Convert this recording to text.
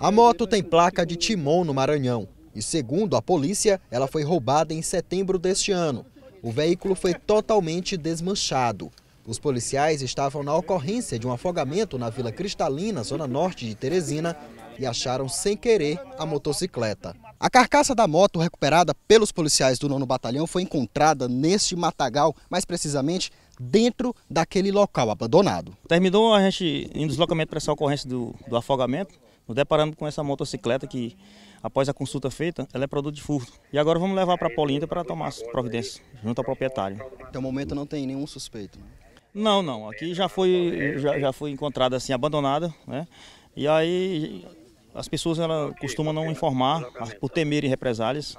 A moto tem placa de Timon no Maranhão e, segundo a polícia, ela foi roubada em setembro deste ano. O veículo foi totalmente desmanchado. Os policiais estavam na ocorrência de um afogamento na Vila Cristalina, zona norte de Teresina, e acharam sem querer a motocicleta. A carcaça da moto recuperada pelos policiais do 9 Batalhão foi encontrada neste matagal, mais precisamente dentro daquele local abandonado. Terminou a gente em deslocamento para essa ocorrência do, do afogamento, nos deparamos com essa motocicleta que, após a consulta feita, ela é produto de furto. E agora vamos levar para a Polinda para tomar as providências junto ao proprietário. Até o momento não tem nenhum suspeito, né? Não, não. Aqui já foi, já, já foi encontrada assim, abandonada, né? E aí as pessoas ela, costumam não informar por temerem represálias.